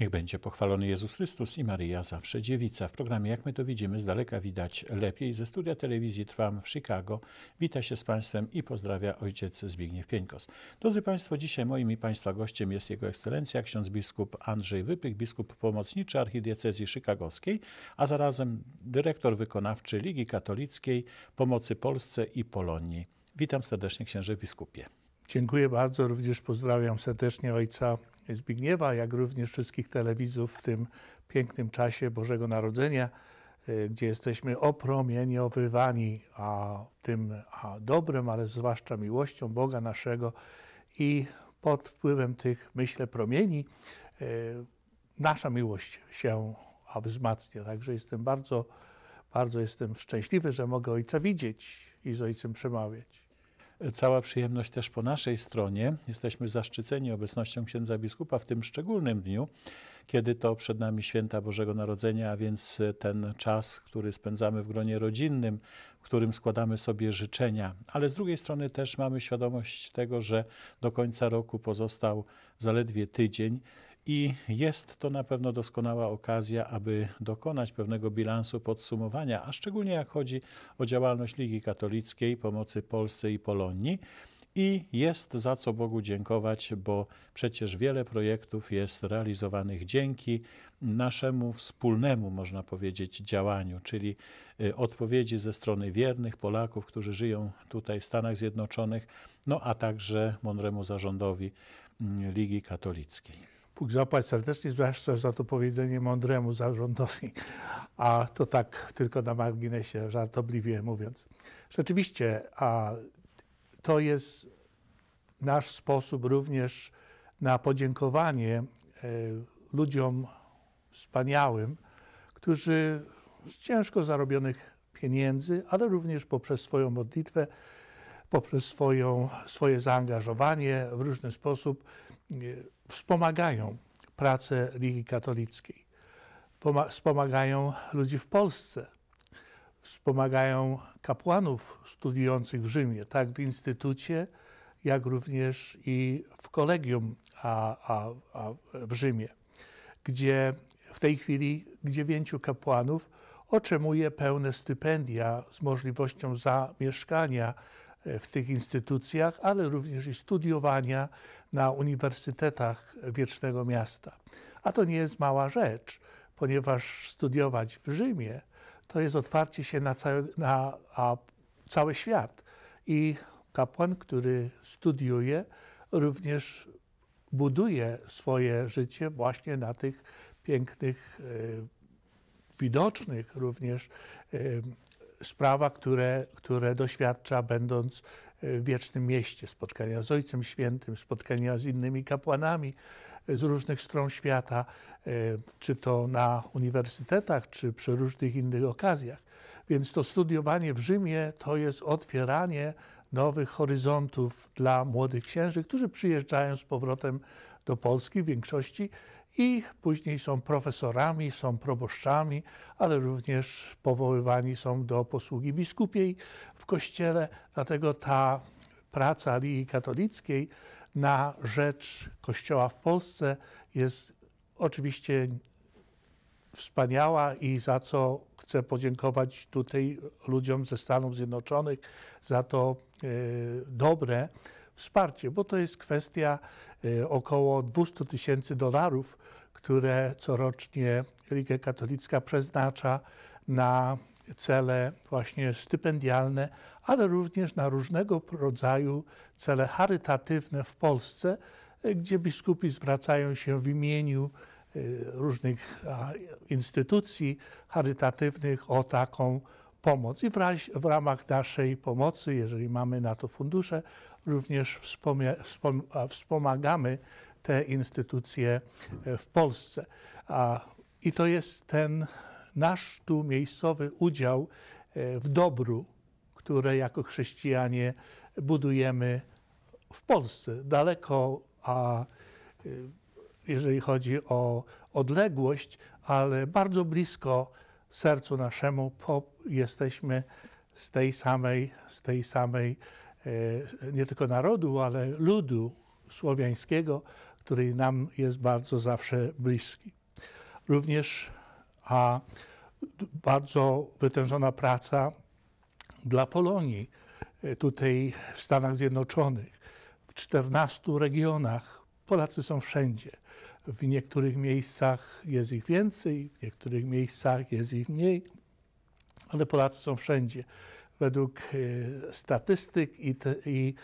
Niech będzie pochwalony Jezus Chrystus i Maryja zawsze dziewica. W programie Jak my to widzimy z daleka widać lepiej. Ze studia telewizji Trwam w Chicago wita się z Państwem i pozdrawia ojciec Zbigniew Pieńkos. Drodzy Państwo, dzisiaj moim i Państwa gościem jest Jego Ekscelencja ksiądz biskup Andrzej Wypych, biskup pomocniczy archidiecezji szykagowskiej, a zarazem dyrektor wykonawczy Ligi Katolickiej Pomocy Polsce i Polonii. Witam serdecznie księże biskupie. Dziękuję bardzo, również pozdrawiam serdecznie ojca Zbigniewa, jak również wszystkich telewizów w tym pięknym czasie Bożego Narodzenia, y, gdzie jesteśmy opromieniowywani a tym a dobrem, ale zwłaszcza miłością Boga naszego i pod wpływem tych, myślę, promieni y, nasza miłość się wzmacnia. Także jestem bardzo, bardzo jestem szczęśliwy, że mogę Ojca widzieć i z Ojcem przemawiać cała przyjemność też po naszej stronie. Jesteśmy zaszczyceni obecnością księdza biskupa w tym szczególnym dniu, kiedy to przed nami święta Bożego Narodzenia, a więc ten czas, który spędzamy w gronie rodzinnym, w którym składamy sobie życzenia. Ale z drugiej strony też mamy świadomość tego, że do końca roku pozostał zaledwie tydzień i jest to na pewno doskonała okazja, aby dokonać pewnego bilansu podsumowania, a szczególnie jak chodzi o działalność Ligi Katolickiej, pomocy Polsce i Polonii. I jest za co Bogu dziękować, bo przecież wiele projektów jest realizowanych dzięki naszemu wspólnemu, można powiedzieć, działaniu, czyli y, odpowiedzi ze strony wiernych Polaków, którzy żyją tutaj w Stanach Zjednoczonych, no a także mądremu zarządowi mm, Ligi Katolickiej. Bóg zapłać serdecznie, zwłaszcza za to powiedzenie mądremu zarządowi, a to tak tylko na marginesie, żartobliwie mówiąc. Rzeczywiście, a to jest nasz sposób również na podziękowanie e, ludziom wspaniałym, którzy z ciężko zarobionych pieniędzy, ale również poprzez swoją modlitwę, poprzez swoją, swoje zaangażowanie w różny sposób e, wspomagają pracę Ligi Katolickiej, wspomagają ludzi w Polsce, wspomagają kapłanów studiujących w Rzymie, tak w instytucie, jak również i w kolegium a, a, a w Rzymie, gdzie w tej chwili dziewięciu kapłanów otrzymuje pełne stypendia z możliwością zamieszkania w tych instytucjach, ale również i studiowania na uniwersytetach Wiecznego Miasta. A to nie jest mała rzecz, ponieważ studiować w Rzymie to jest otwarcie się na cały, na, na cały świat. I kapłan, który studiuje, również buduje swoje życie właśnie na tych pięknych, e, widocznych również e, sprawa, które, które doświadcza, będąc e, w wiecznym mieście, spotkania z Ojcem Świętym, spotkania z innymi kapłanami e, z różnych stron świata, e, czy to na uniwersytetach, czy przy różnych innych okazjach. Więc to studiowanie w Rzymie to jest otwieranie nowych horyzontów dla młodych księży, którzy przyjeżdżają z powrotem do Polski w większości i później są profesorami, są proboszczami, ale również powoływani są do posługi biskupiej w kościele, dlatego ta praca Ligi Katolickiej na rzecz Kościoła w Polsce jest oczywiście wspaniała i za co chcę podziękować tutaj ludziom ze Stanów Zjednoczonych za to e, dobre wsparcie, bo to jest kwestia Y, około 200 tysięcy dolarów, które corocznie Liga Katolicka przeznacza na cele właśnie stypendialne, ale również na różnego rodzaju cele charytatywne w Polsce, y, gdzie biskupi zwracają się w imieniu y, różnych instytucji charytatywnych o taką pomoc. I w, w ramach naszej pomocy, jeżeli mamy na to fundusze, również wspomagamy te instytucje e, w Polsce. A, I to jest ten nasz tu miejscowy udział e, w dobru, które jako chrześcijanie budujemy w Polsce. Daleko, a e, jeżeli chodzi o odległość, ale bardzo blisko sercu naszemu, jesteśmy z tej samej, z tej samej E, nie tylko narodu, ale ludu słowiańskiego, który nam jest bardzo zawsze bliski. Również a bardzo wytężona praca dla Polonii e, tutaj w Stanach Zjednoczonych. W 14 regionach Polacy są wszędzie. W niektórych miejscach jest ich więcej, w niektórych miejscach jest ich mniej, ale Polacy są wszędzie według y, statystyk i, te, i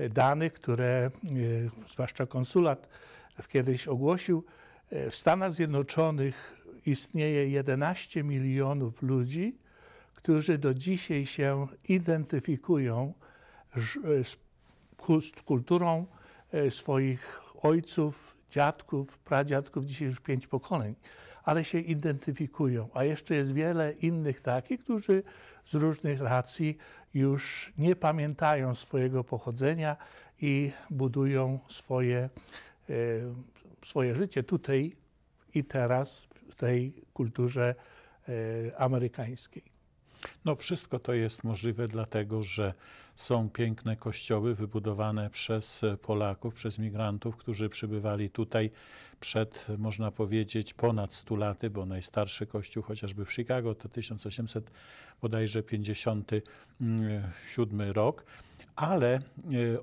y, danych, które y, zwłaszcza konsulat kiedyś ogłosił, w Stanach Zjednoczonych istnieje 11 milionów ludzi, którzy do dzisiaj się identyfikują z kulturą swoich ojców, dziadków, pradziadków, dzisiaj już pięć pokoleń, ale się identyfikują. A jeszcze jest wiele innych takich, którzy z różnych racji już nie pamiętają swojego pochodzenia i budują swoje, e, swoje życie tutaj i teraz w tej kulturze e, amerykańskiej. No, wszystko to jest możliwe, dlatego że są piękne kościoły wybudowane przez Polaków, przez migrantów, którzy przybywali tutaj przed, można powiedzieć, ponad 100 laty, bo najstarszy kościół chociażby w Chicago to 1800 bodajże 57 rok, ale e,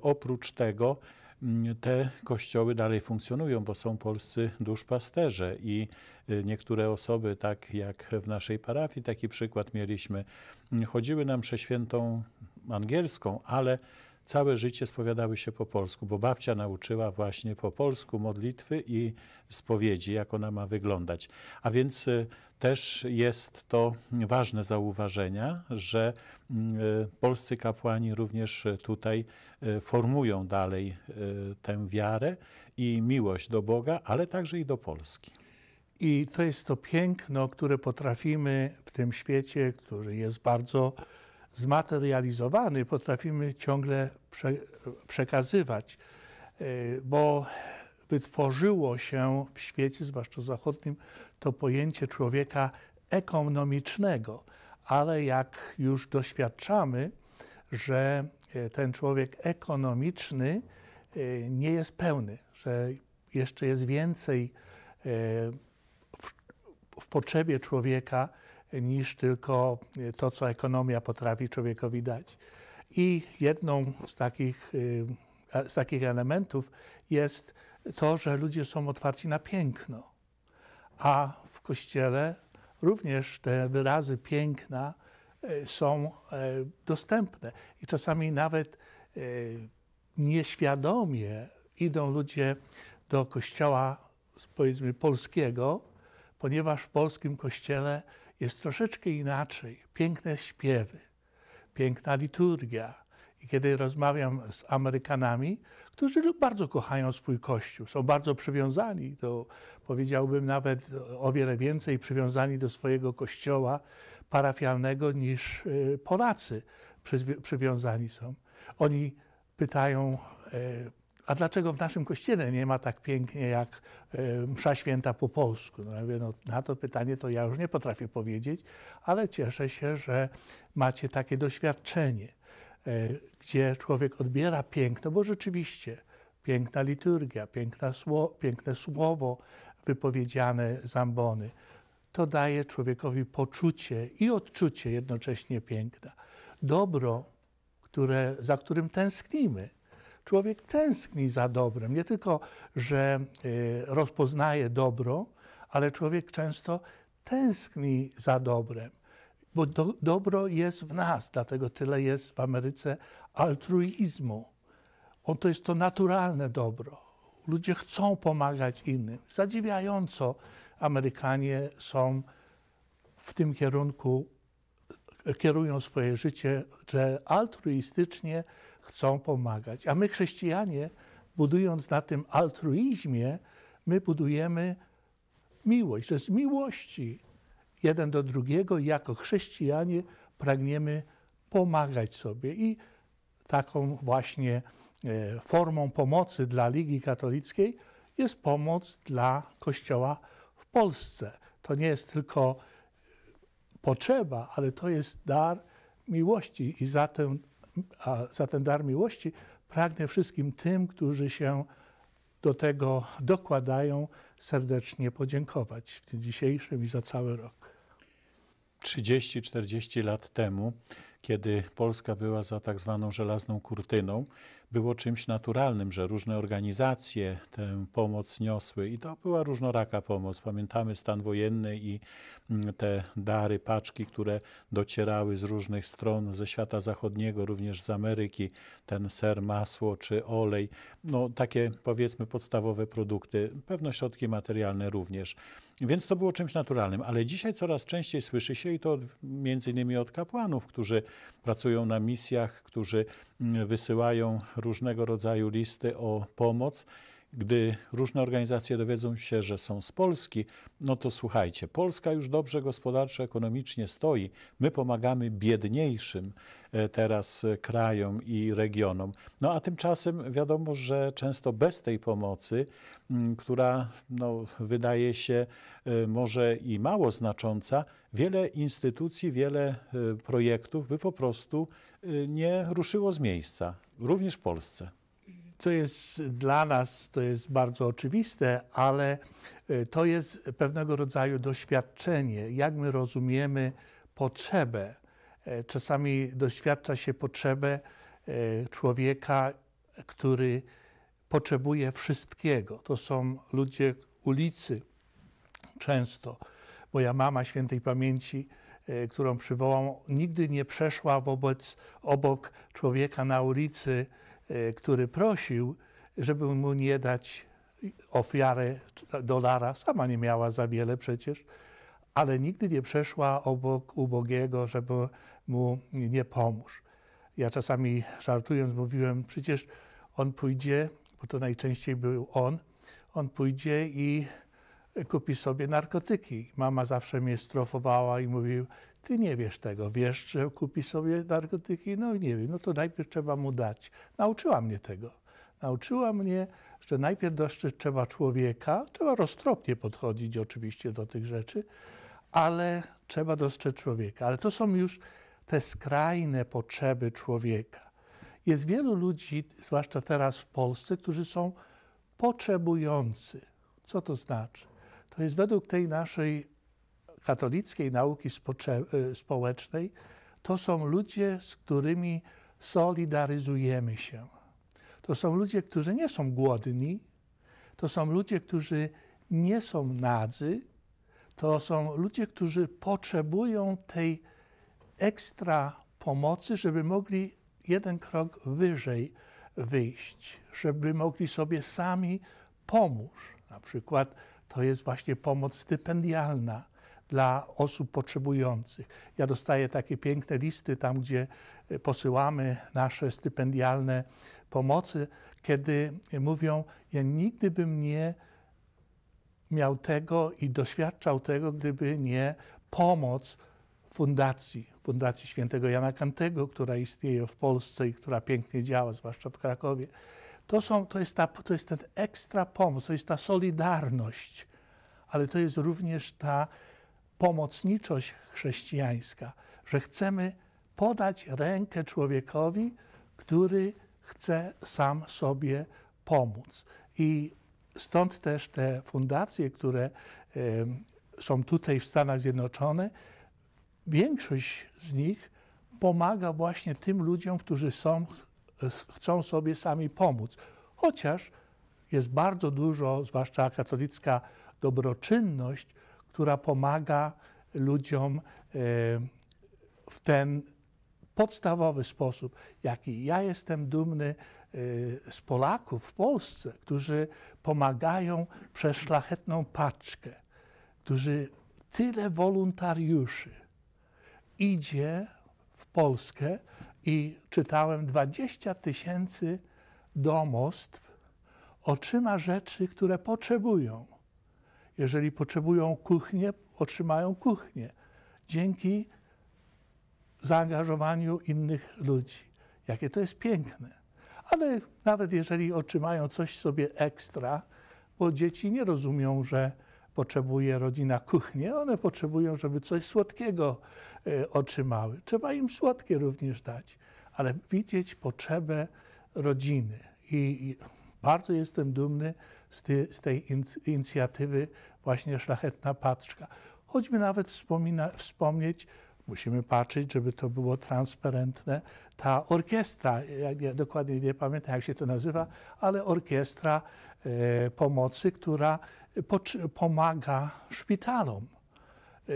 oprócz tego mm, te kościoły dalej funkcjonują, bo są polscy duszpasterze i e, niektóre osoby, tak jak w naszej parafii, taki przykład mieliśmy, chodziły nam przez świętą angielską, ale całe życie spowiadały się po polsku, bo babcia nauczyła właśnie po polsku modlitwy i spowiedzi, jak ona ma wyglądać. A więc y, też jest to ważne zauważenia, że y, polscy kapłani również tutaj y, formują dalej tę wiarę i miłość do Boga, ale także i do Polski. I to jest to piękno, które potrafimy w tym świecie, który jest bardzo zmaterializowany, potrafimy ciągle prze, przekazywać, e, bo wytworzyło się w świecie, zwłaszcza zachodnim, to pojęcie człowieka ekonomicznego, ale jak już doświadczamy, że e, ten człowiek ekonomiczny e, nie jest pełny, że jeszcze jest więcej w, w potrzebie człowieka, niż tylko e, to, co ekonomia potrafi człowiekowi dać. I jedną z takich, y, e, z takich elementów jest to, że ludzie są otwarci na piękno. A w kościele również te wyrazy piękna e, są dostępne. I czasami nawet nieświadomie idą ludzie do kościoła, powiedzmy, polskiego, ponieważ w polskim kościele jest troszeczkę inaczej. Piękne śpiewy, piękna liturgia. I kiedy rozmawiam z Amerykanami, którzy bardzo kochają swój kościół, są bardzo przywiązani To powiedziałbym nawet o wiele więcej przywiązani do swojego kościoła parafialnego niż y, Polacy przywiązani są. Oni pytają e, a dlaczego w naszym kościele nie ma tak pięknie jak e, msza święta po polsku? No, ja mówię, no, na to pytanie to ja już nie potrafię powiedzieć, ale cieszę się, że macie takie doświadczenie, e, gdzie człowiek odbiera piękno, bo rzeczywiście piękna liturgia, piękna sło, piękne słowo wypowiedziane z ambony, to daje człowiekowi poczucie i odczucie jednocześnie piękna. Dobro, które, za którym tęsknimy – człowiek tęskni za dobrem. Nie tylko, że y, rozpoznaje dobro, ale człowiek często tęskni za dobrem, bo do, dobro jest w nas, dlatego tyle jest w Ameryce altruizmu. On to jest to naturalne dobro. Ludzie chcą pomagać innym. Zadziwiająco Amerykanie są w tym kierunku, kierują swoje życie, że altruistycznie chcą pomagać. A my, chrześcijanie, budując na tym altruizmie, my budujemy miłość, że z miłości jeden do drugiego, jako chrześcijanie, pragniemy pomagać sobie. I taką właśnie e, formą pomocy dla Ligi Katolickiej jest pomoc dla Kościoła w Polsce. To nie jest tylko e, potrzeba, ale to jest dar miłości i za tę a ten dar miłości pragnę wszystkim tym, którzy się do tego dokładają, serdecznie podziękować w dniu dzisiejszym i za cały rok. 30-40 lat temu, kiedy Polska była za tak zwaną żelazną kurtyną, było czymś naturalnym, że różne organizacje tę pomoc niosły i to była różnoraka pomoc. Pamiętamy stan wojenny i mm, te dary, paczki, które docierały z różnych stron ze świata zachodniego, również z Ameryki, ten ser, masło czy olej, no takie powiedzmy podstawowe produkty, pewne środki materialne również. Więc to było czymś naturalnym, ale dzisiaj coraz częściej słyszy się i to od, między innymi od kapłanów, którzy pracują na misjach, którzy mm, wysyłają różnego rodzaju listy o pomoc. Gdy różne organizacje dowiedzą się, że są z Polski, no to słuchajcie, Polska już dobrze gospodarczo, ekonomicznie stoi. My pomagamy biedniejszym e, teraz e, krajom i regionom. No a tymczasem wiadomo, że często bez tej pomocy, która no, wydaje się e, może i mało znacząca, wiele instytucji, wiele projektów by po prostu nie ruszyło z miejsca również w Polsce. To jest dla nas to jest bardzo oczywiste, ale e, to jest pewnego rodzaju doświadczenie, jak my rozumiemy potrzebę. E, czasami doświadcza się potrzebę e, człowieka, który potrzebuje wszystkiego. To są ludzie ulicy często. Moja mama świętej pamięci E, którą przywołał, nigdy nie przeszła wobec obok człowieka na ulicy, e, który prosił, żeby mu nie dać ofiary dolara. Sama nie miała za wiele przecież, ale nigdy nie przeszła obok ubogiego, żeby mu nie pomóż. Ja czasami żartując mówiłem, przecież on pójdzie, bo to najczęściej był on, on pójdzie i kupi sobie narkotyki. Mama zawsze mnie strofowała i mówił, ty nie wiesz tego, wiesz, że kupi sobie narkotyki? No i nie wiem, no to najpierw trzeba mu dać. Nauczyła mnie tego. Nauczyła mnie, że najpierw doszczyć trzeba człowieka, trzeba roztropnie podchodzić oczywiście do tych rzeczy, ale trzeba dostrzec człowieka. Ale to są już te skrajne potrzeby człowieka. Jest wielu ludzi, zwłaszcza teraz w Polsce, którzy są potrzebujący. Co to znaczy? To no jest według tej naszej katolickiej nauki y, społecznej, to są ludzie, z którymi solidaryzujemy się. To są ludzie, którzy nie są głodni, to są ludzie, którzy nie są nadzy, to są ludzie, którzy potrzebują tej ekstra pomocy, żeby mogli jeden krok wyżej wyjść, żeby mogli sobie sami pomóc. Na przykład to jest właśnie pomoc stypendialna dla osób potrzebujących. Ja dostaję takie piękne listy tam, gdzie e, posyłamy nasze stypendialne pomocy, kiedy mówią: Ja nigdy bym nie miał tego i doświadczał tego, gdyby nie pomoc fundacji, Fundacji Świętego Jana Kantego, która istnieje w Polsce i która pięknie działa, zwłaszcza w Krakowie. To, są, to, jest ta, to jest ten ekstra pomoc, to jest ta solidarność, ale to jest również ta pomocniczość chrześcijańska, że chcemy podać rękę człowiekowi, który chce sam sobie pomóc. I stąd też te fundacje, które y, są tutaj w Stanach Zjednoczonych, większość z nich pomaga właśnie tym ludziom, którzy są chcą sobie sami pomóc. Chociaż jest bardzo dużo, zwłaszcza katolicka dobroczynność, która pomaga ludziom e, w ten podstawowy sposób, jaki ja jestem dumny e, z Polaków w Polsce, którzy pomagają przez szlachetną paczkę, którzy tyle wolontariuszy idzie w Polskę, i czytałem 20 tysięcy domostw otrzyma rzeczy, które potrzebują. Jeżeli potrzebują kuchnię, otrzymają kuchnię dzięki zaangażowaniu innych ludzi. Jakie to jest piękne. Ale nawet jeżeli otrzymają coś sobie ekstra, bo dzieci nie rozumią, że potrzebuje rodzina kuchni, one potrzebują, żeby coś słodkiego e, otrzymały. Trzeba im słodkie również dać, ale widzieć potrzebę rodziny. I bardzo jestem dumny z, ty, z tej inicjatywy właśnie Szlachetna Paczka. Choćby nawet wspomina, wspomnieć Musimy patrzeć, żeby to było transparentne. Ta orkiestra, ja dokładnie nie pamiętam jak się to nazywa, ale orkiestra e, pomocy, która po, pomaga szpitalom. E,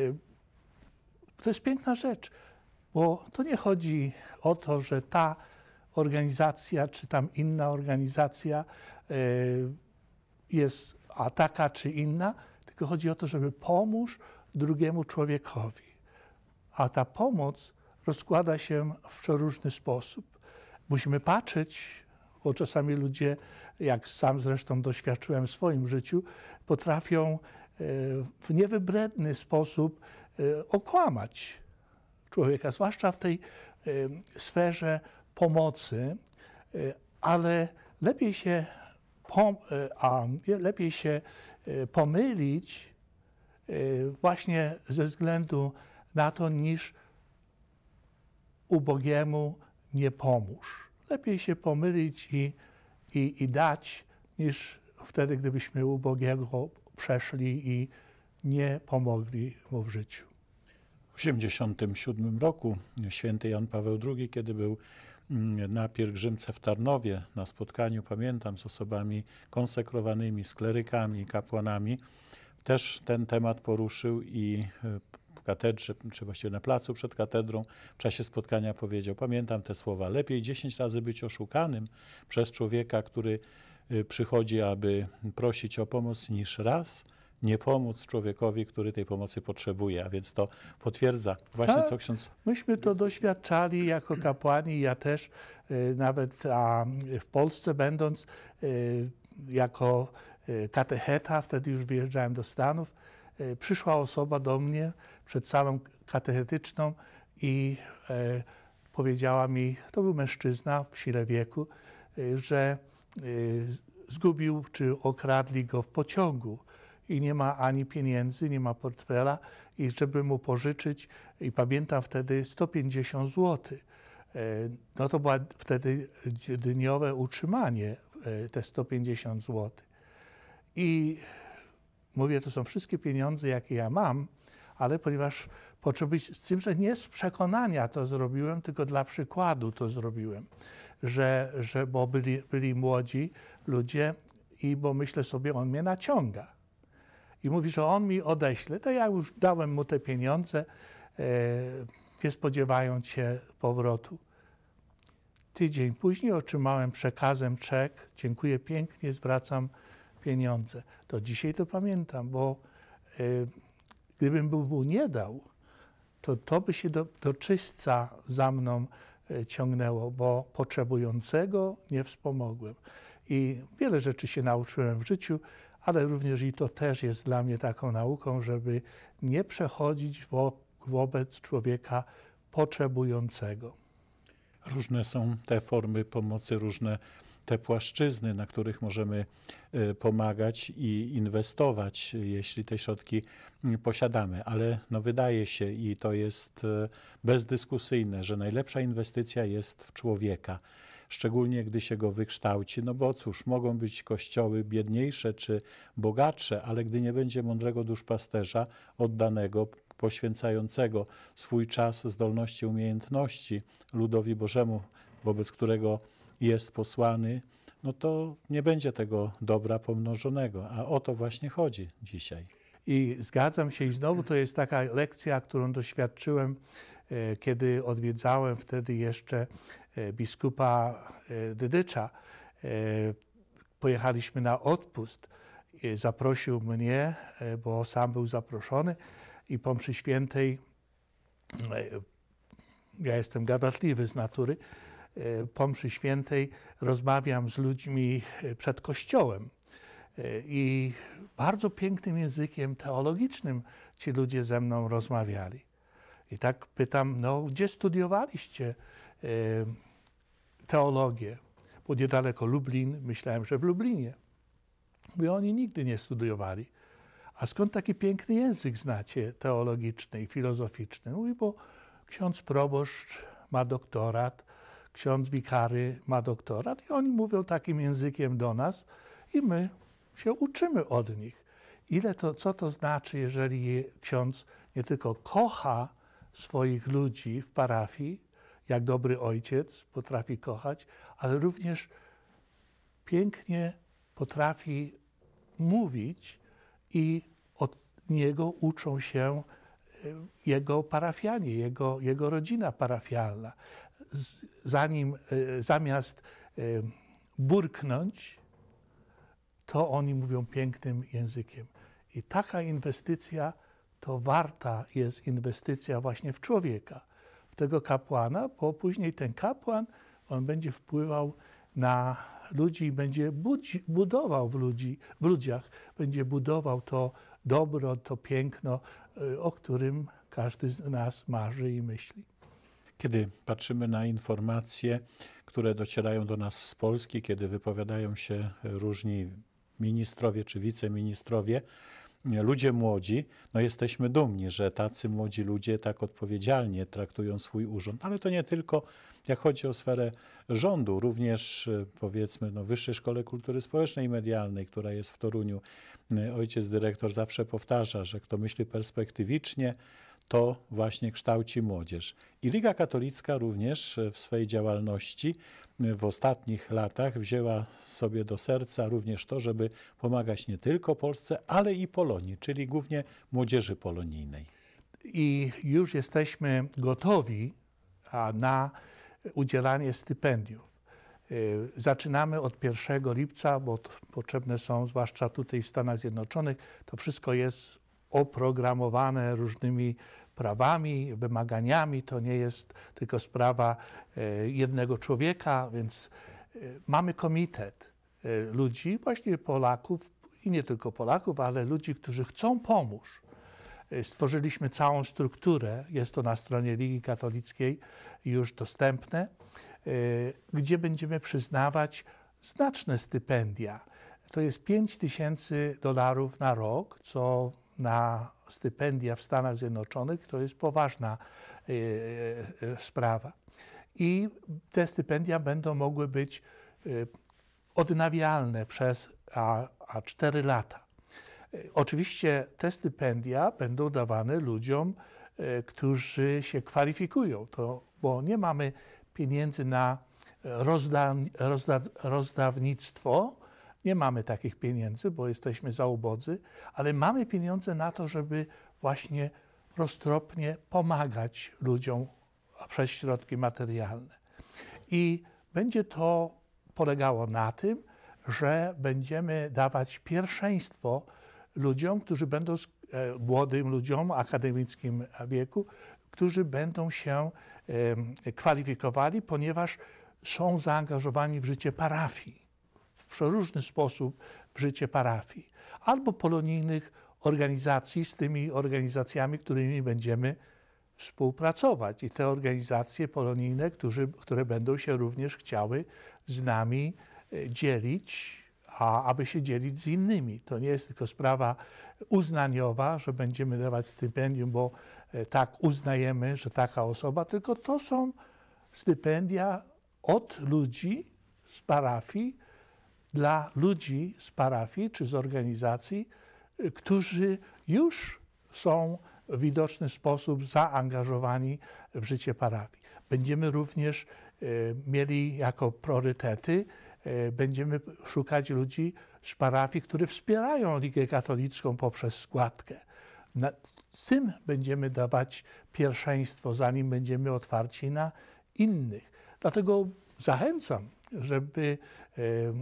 to jest piękna rzecz, bo to nie chodzi o to, że ta organizacja czy tam inna organizacja e, jest ataka taka czy inna, tylko chodzi o to, żeby pomóż drugiemu człowiekowi a ta pomoc rozkłada się w przeróżny sposób. Musimy patrzeć, bo czasami ludzie, jak sam zresztą doświadczyłem w swoim życiu, potrafią e, w niewybredny sposób e, okłamać człowieka, zwłaszcza w tej e, sferze pomocy, ale lepiej się, a, lepiej się pomylić właśnie ze względu na na to, niż ubogiemu nie pomóż. Lepiej się pomylić i, i, i dać, niż wtedy, gdybyśmy ubogiego przeszli i nie pomogli mu w życiu. W 1987 roku święty Jan Paweł II, kiedy był mm, na pielgrzymce w Tarnowie, na spotkaniu, pamiętam, z osobami konsekrowanymi, z klerykami, kapłanami, też ten temat poruszył i e, w katedrze, czy właściwie na placu przed katedrą, w czasie spotkania powiedział, pamiętam te słowa, lepiej 10 razy być oszukanym przez człowieka, który y, przychodzi, aby prosić o pomoc, niż raz nie pomóc człowiekowi, który tej pomocy potrzebuje. A więc to potwierdza właśnie, tak, co ksiądz. Myśmy to doświadczali jako kapłani, ja też y, nawet a, w Polsce będąc y, jako katecheta, wtedy już wyjeżdżałem do Stanów E, przyszła osoba do mnie przed salą katechetyczną i e, powiedziała mi, to był mężczyzna w sile wieku, e, że zgubił czy okradli go w pociągu i nie ma ani pieniędzy, nie ma portfela i żeby mu pożyczyć i pamiętam wtedy 150 zł. No to była wtedy dniowe utrzymanie te 150 zł. I mówię, to są wszystkie pieniądze, jakie ja mam, ale ponieważ potrzebuję, z tym, że nie z przekonania to zrobiłem, tylko dla przykładu to zrobiłem, że, że bo byli, byli młodzi ludzie i bo myślę sobie, on mnie naciąga. I mówi, że on mi odeśle, to ja już dałem mu te pieniądze, e, nie spodziewając się powrotu. Tydzień później otrzymałem przekazem czek, dziękuję pięknie, zwracam pieniądze. To dzisiaj to pamiętam, bo y, gdybym był, nie dał, to to by się do, do za mną y, ciągnęło, bo potrzebującego nie wspomogłem. I wiele rzeczy się nauczyłem w życiu, ale również i to też jest dla mnie taką nauką, żeby nie przechodzić wo, wobec człowieka potrzebującego. Różne są te formy pomocy, różne te płaszczyzny, na których możemy e, pomagać i inwestować, jeśli te środki mm, posiadamy. Ale no wydaje się i to jest e, bezdyskusyjne, że najlepsza inwestycja jest w człowieka szczególnie gdy się go wykształci. No bo cóż, mogą być kościoły biedniejsze czy bogatsze, ale gdy nie będzie mądrego duszpasterza oddanego, poświęcającego swój czas, zdolności, umiejętności ludowi Bożemu, wobec którego jest posłany, no to nie będzie tego dobra pomnożonego. A o to właśnie chodzi dzisiaj. I zgadzam się, i znowu to jest taka lekcja, którą doświadczyłem, e, kiedy odwiedzałem wtedy jeszcze e, biskupa e, Dydycza. Pojechaliśmy na odpust. Zaprosił mnie, bo sam był zaproszony, i po mszy świętej ja jestem gadatliwy z natury, Y, po mszy świętej rozmawiam z ludźmi y, przed kościołem. Y, I bardzo pięknym językiem teologicznym ci ludzie ze mną rozmawiali. I tak pytam, no gdzie studiowaliście teologię? Bo niedaleko Lublin, myślałem, że w Lublinie. I oni nigdy nie studiowali. A skąd taki piękny język znacie teologiczny i filozoficzny? Mówi, bo ksiądz proboszcz ma doktorat, ksiądz wikary ma doktorat i oni mówią takim językiem do nas i my się uczymy od nich. Ile to, co to znaczy, jeżeli ksiądz nie tylko kocha swoich ludzi w parafii, jak dobry ojciec potrafi kochać, ale również pięknie potrafi mówić i od niego uczą się e, jego parafianie, jego, jego rodzina parafialna zanim, e, zamiast e, burknąć, to oni mówią pięknym językiem. I taka inwestycja to warta jest inwestycja właśnie w człowieka, w tego kapłana, bo później ten kapłan, on będzie wpływał na ludzi i będzie budzi, budował w, ludzi, w ludziach, będzie budował to dobro, to piękno, e, o którym każdy z nas marzy i myśli. Kiedy patrzymy na informacje, które docierają do nas z Polski, kiedy wypowiadają się różni ministrowie czy wiceministrowie, ludzie młodzi, no jesteśmy dumni, że tacy młodzi ludzie tak odpowiedzialnie traktują swój urząd. Ale to nie tylko, jak chodzi o sferę rządu, również e, powiedzmy no, Wyższej Szkole Kultury Społecznej i Medialnej, która jest w Toruniu. E, ojciec dyrektor zawsze powtarza, że kto myśli perspektywicznie, to właśnie kształci młodzież. I Liga Katolicka również e, w swojej działalności e, w ostatnich latach wzięła sobie do serca również to, żeby pomagać nie tylko Polsce, ale i Polonii, czyli głównie młodzieży polonijnej. I już jesteśmy gotowi na udzielanie stypendiów. E, zaczynamy od 1 lipca, bo potrzebne są, zwłaszcza tutaj w Stanach Zjednoczonych, to wszystko jest oprogramowane różnymi prawami, wymaganiami. To nie jest tylko sprawa e, jednego człowieka, więc e, mamy komitet e, ludzi, właśnie Polaków i nie tylko Polaków, ale ludzi, którzy chcą pomóc. Stworzyliśmy całą strukturę, jest to na stronie Ligi Katolickiej już dostępne, gdzie będziemy przyznawać znaczne stypendia. To jest 5 tysięcy dolarów na rok, co na stypendia w Stanach Zjednoczonych, to jest poważna e, e, sprawa. I te stypendia będą mogły być e, odnawialne przez a, a 4 lata. Oczywiście te stypendia będą dawane ludziom, którzy się kwalifikują, to, bo nie mamy pieniędzy na rozda, rozda, rozdawnictwo, nie mamy takich pieniędzy, bo jesteśmy za ubodzy, ale mamy pieniądze na to, żeby właśnie roztropnie pomagać ludziom przez środki materialne. I będzie to polegało na tym, że będziemy dawać pierwszeństwo ludziom, którzy będą, e, młodym ludziom akademickim wieku, którzy będą się kwalifikowali, ponieważ są zaangażowani w życie parafii przeróżny sposób w życie parafii albo polonijnych organizacji z tymi organizacjami, którymi będziemy współpracować. I te organizacje polonijne, którzy, które będą się również chciały z nami e, dzielić, a aby się dzielić z innymi. To nie jest tylko sprawa uznaniowa, że będziemy dawać stypendium, bo e, tak uznajemy, że taka osoba, tylko to są stypendia od ludzi z parafii dla ludzi z parafii czy z organizacji, y, którzy już są w widoczny sposób zaangażowani w życie parafii. Będziemy również y, mieli jako priorytety, y, będziemy szukać ludzi z parafii, którzy wspierają Ligę Katolicką poprzez składkę. Na tym będziemy dawać pierwszeństwo, zanim będziemy otwarci na innych. Dlatego zachęcam żeby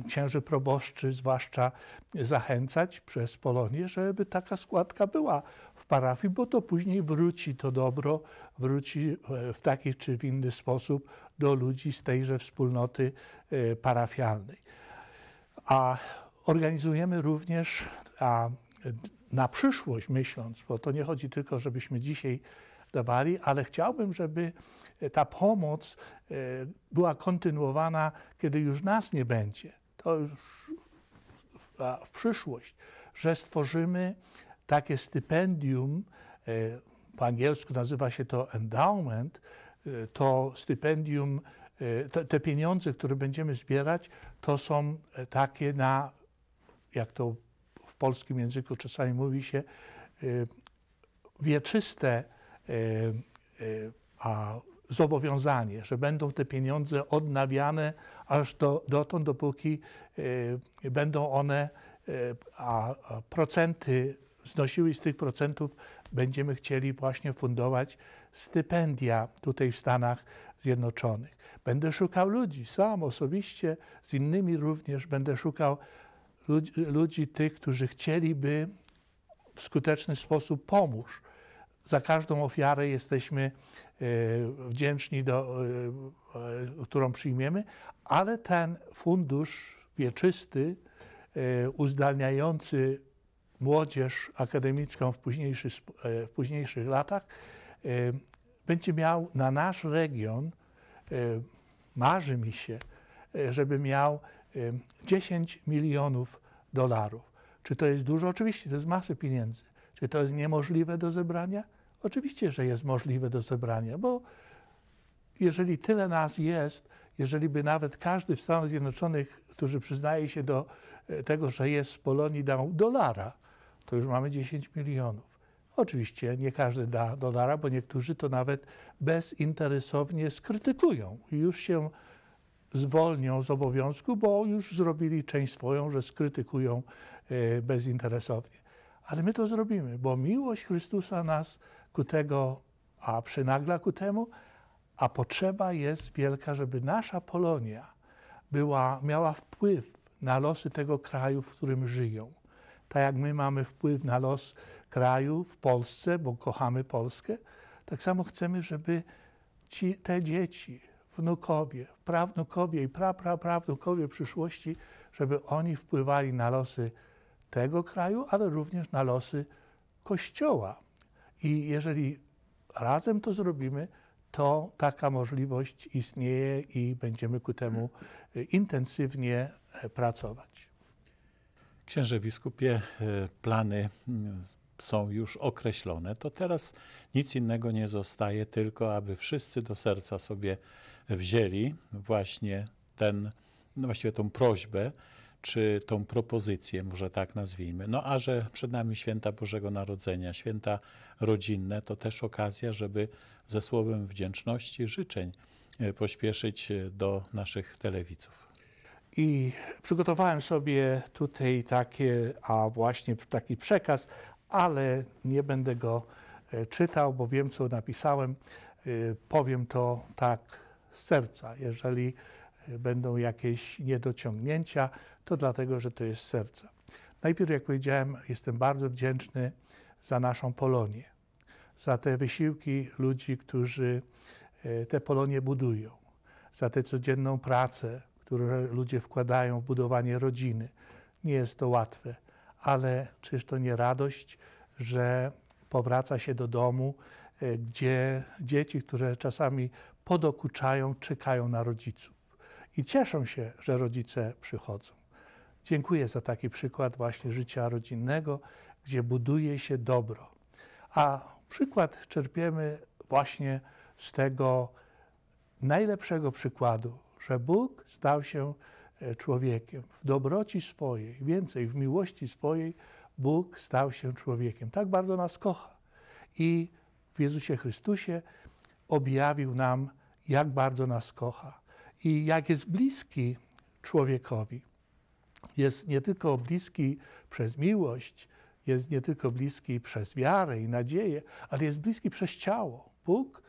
e, księży proboszczy zwłaszcza zachęcać przez Polonię, żeby taka składka była w parafii, bo to później wróci to dobro, wróci e, w taki czy w inny sposób do ludzi z tejże wspólnoty e, parafialnej. A organizujemy również, a na przyszłość myśląc, bo to nie chodzi tylko, żebyśmy dzisiaj dawali, ale chciałbym, żeby e, ta pomoc e, była kontynuowana, kiedy już nas nie będzie. To już w przyszłość, że stworzymy takie stypendium, e, po angielsku nazywa się to endowment, to stypendium, te pieniądze, które będziemy zbierać, to są takie na, jak to w polskim języku czasami mówi się, wieczyste Y, y, a zobowiązanie, że będą te pieniądze odnawiane aż do, dotąd, dopóki y, będą one, a procenty znosiły z tych procentów, będziemy chcieli właśnie fundować stypendia tutaj w Stanach Zjednoczonych. Będę szukał ludzi, sam osobiście, z innymi również będę szukał ludzi, ludzi tych, którzy chcieliby w skuteczny sposób pomóc za każdą ofiarę jesteśmy e, wdzięczni, do, e, e, którą przyjmiemy, ale ten fundusz wieczysty, uzdalniający młodzież akademicką w, późniejszy, w późniejszych latach, będzie miał na nasz region, marzy mi się, żeby miał 10 milionów dolarów. Czy to jest dużo? Oczywiście, to jest masę pieniędzy, czy to jest niemożliwe do zebrania? Oczywiście, że jest możliwe do zebrania, bo jeżeli tyle nas jest, jeżeli by nawet każdy w Stanach Zjednoczonych, który przyznaje się do e, tego, że jest z Polonii, dał dolara, to już mamy 10 milionów. Oczywiście nie każdy da dolara, bo niektórzy to nawet bezinteresownie skrytykują i już się zwolnią z obowiązku, bo już zrobili część swoją, że skrytykują e, bezinteresownie. Ale my to zrobimy, bo miłość Chrystusa nas ku tego, a przynagla ku temu, a potrzeba jest wielka, żeby nasza Polonia była, miała wpływ na losy tego kraju, w którym żyją. Tak jak my mamy wpływ na los kraju w Polsce, bo kochamy Polskę, tak samo chcemy, żeby ci, te dzieci, wnukowie, prawnukowie i pra, pra, prawnukowie przyszłości, żeby oni wpływali na losy kraju tego kraju, ale również na losy Kościoła. I jeżeli razem to zrobimy, to taka możliwość istnieje i będziemy ku temu e, intensywnie e, pracować. Księże biskupie, e, plany mm, są już określone, to teraz nic innego nie zostaje, tylko aby wszyscy do serca sobie wzięli właśnie ten, no właściwie tą prośbę, czy tą propozycję, może tak nazwijmy. No a że przed nami święta Bożego Narodzenia, święta rodzinne, to też okazja, żeby ze słowem wdzięczności, życzeń e, pośpieszyć e, do naszych telewidzów. I przygotowałem sobie tutaj takie, a właśnie taki przekaz, ale nie będę go e, czytał, bo wiem, co napisałem. Powiem to tak z serca. Jeżeli będą jakieś niedociągnięcia, to dlatego, że to jest serca. Najpierw, jak powiedziałem, jestem bardzo wdzięczny za naszą Polonię, za te wysiłki ludzi, którzy e, te Polonie budują, za tę codzienną pracę, którą ludzie wkładają w budowanie rodziny. Nie jest to łatwe, ale czyż to nie radość, że powraca się do domu, e, gdzie dzieci, które czasami podokuczają, czekają na rodziców i cieszą się, że rodzice przychodzą. Dziękuję za taki przykład właśnie życia rodzinnego, gdzie buduje się dobro. A przykład czerpiemy właśnie z tego najlepszego przykładu, że Bóg stał się e, człowiekiem. W dobroci swojej, więcej, w miłości swojej, Bóg stał się człowiekiem. Tak bardzo nas kocha. I w Jezusie Chrystusie objawił nam, jak bardzo nas kocha i jak jest bliski człowiekowi. Jest nie tylko bliski przez miłość, jest nie tylko bliski przez wiarę i nadzieję, ale jest bliski przez ciało. Bóg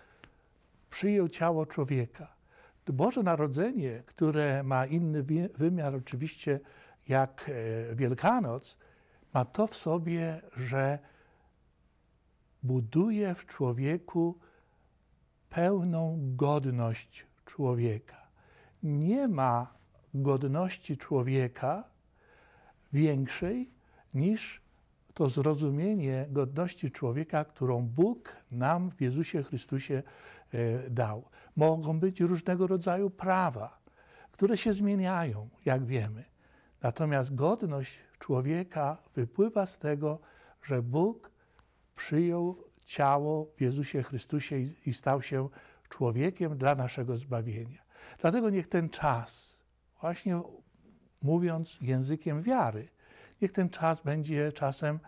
przyjął ciało człowieka. Boże Narodzenie, które ma inny wymiar oczywiście jak e, Wielkanoc, ma to w sobie, że buduje w człowieku pełną godność człowieka nie ma godności człowieka większej niż to zrozumienie godności człowieka, którą Bóg nam w Jezusie Chrystusie e, dał. Mogą być różnego rodzaju prawa, które się zmieniają, jak wiemy. Natomiast godność człowieka wypływa z tego, że Bóg przyjął ciało w Jezusie Chrystusie i stał się człowiekiem dla naszego zbawienia. Dlatego niech ten czas, właśnie mówiąc językiem wiary, niech ten czas będzie czasem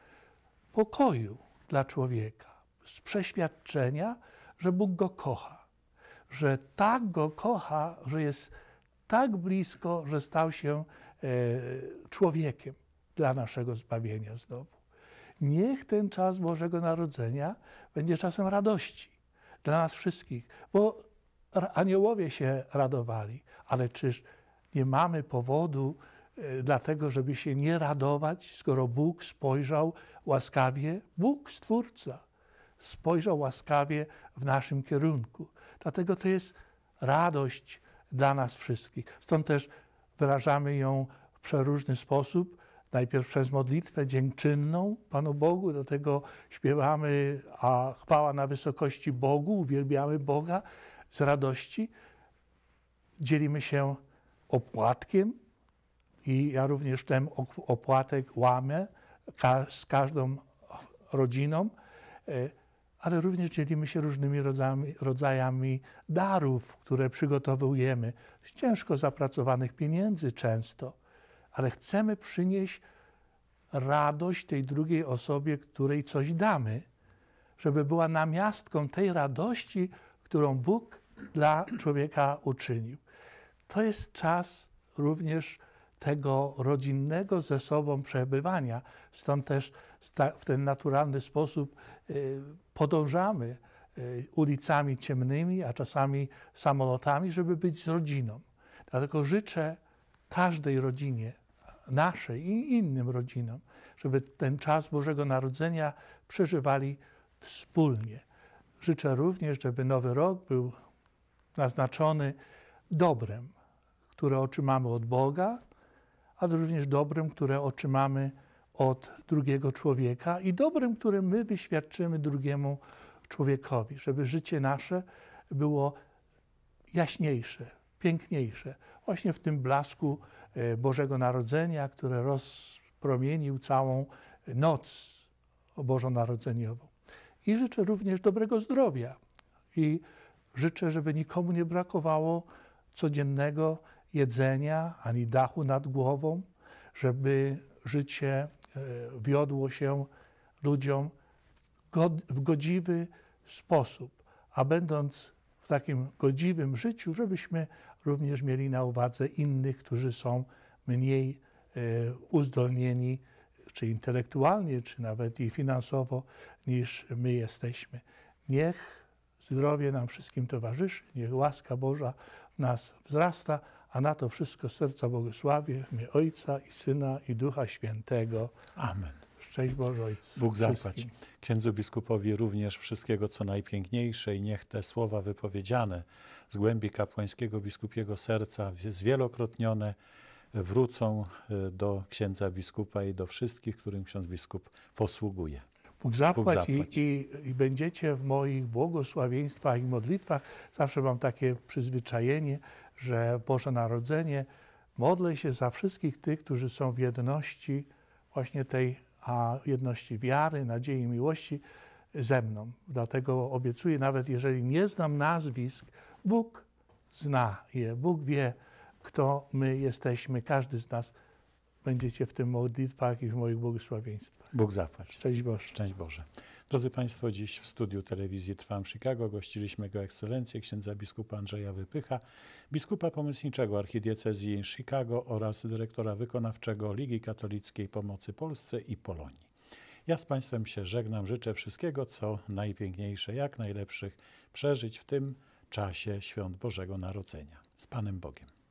pokoju dla człowieka, z przeświadczenia, że Bóg go kocha, że tak go kocha, że jest tak blisko, że stał się e, człowiekiem dla naszego zbawienia znowu. Niech ten czas Bożego Narodzenia będzie czasem radości dla nas wszystkich, bo aniołowie się radowali, ale czyż nie mamy powodu e, dlatego, żeby się nie radować, skoro Bóg spojrzał łaskawie, Bóg Stwórca spojrzał łaskawie w naszym kierunku. Dlatego to jest radość dla nas wszystkich. Stąd też wyrażamy ją w przeróżny sposób. Najpierw przez modlitwę dziękczynną Panu Bogu, do tego śpiewamy, a chwała na wysokości Bogu, uwielbiamy Boga, z radości dzielimy się opłatkiem i ja również ten opłatek łamę z każdą rodziną, e, ale również dzielimy się różnymi rodzajami, rodzajami darów, które przygotowujemy, z ciężko zapracowanych pieniędzy często, ale chcemy przynieść radość tej drugiej osobie, której coś damy, żeby była namiastką tej radości, którą Bóg dla człowieka uczynił. To jest czas również tego rodzinnego ze sobą przebywania. Stąd też w ten naturalny sposób y, podążamy y, ulicami ciemnymi, a czasami samolotami, żeby być z rodziną. Dlatego życzę każdej rodzinie, naszej i innym rodzinom, żeby ten czas Bożego Narodzenia przeżywali wspólnie. Życzę również, żeby Nowy Rok był naznaczony dobrem, które otrzymamy od Boga, ale również dobrem, które otrzymamy od drugiego człowieka i dobrem, które my wyświadczymy drugiemu człowiekowi, żeby życie nasze było jaśniejsze, piękniejsze, właśnie w tym blasku e, Bożego Narodzenia, które rozpromienił całą noc bożonarodzeniową. I życzę również dobrego zdrowia i Życzę, żeby nikomu nie brakowało codziennego jedzenia ani dachu nad głową, żeby życie e, wiodło się ludziom w godziwy sposób, a będąc w takim godziwym życiu, żebyśmy również mieli na uwadze innych, którzy są mniej e, uzdolnieni, czy intelektualnie, czy nawet i finansowo, niż my jesteśmy. Niech zdrowie nam wszystkim towarzyszy, niech łaska Boża nas wzrasta, a na to wszystko serca błogosławię w imię Ojca i Syna i Ducha Świętego. Amen. Szczęść Boże Ojcu. Bóg zapłać. Księdzu biskupowi również wszystkiego, co najpiękniejsze i niech te słowa wypowiedziane z głębi kapłańskiego biskupiego serca, zwielokrotnione, wrócą y, do księdza biskupa i do wszystkich, którym ksiądz biskup posługuje. Bóg zapłać, Bóg zapłać. I, i, I, będziecie w moich błogosławieństwach i modlitwach. Zawsze mam takie przyzwyczajenie, że Boże Narodzenie modlę się za wszystkich tych, którzy są w jedności, właśnie tej a jedności wiary, nadziei, miłości ze mną. Dlatego obiecuję, nawet jeżeli nie znam nazwisk, Bóg zna je, Bóg wie, kto my jesteśmy, każdy z nas będziecie w tym modlitwach i w moich błogosławieństwach. Bóg zapłać. Szczęść Boże. Szczęść Boże. Drodzy Państwo, dziś w studiu telewizji Trwam Chicago gościliśmy Jego Ekscelencję księdza biskupa Andrzeja Wypycha, biskupa pomocniczego archidiecezji Chicago oraz dyrektora wykonawczego Ligi Katolickiej Pomocy Polsce i Polonii. Ja z Państwem się żegnam, życzę wszystkiego, co najpiękniejsze, jak najlepszych przeżyć w tym czasie świąt Bożego Narodzenia. Z Panem Bogiem.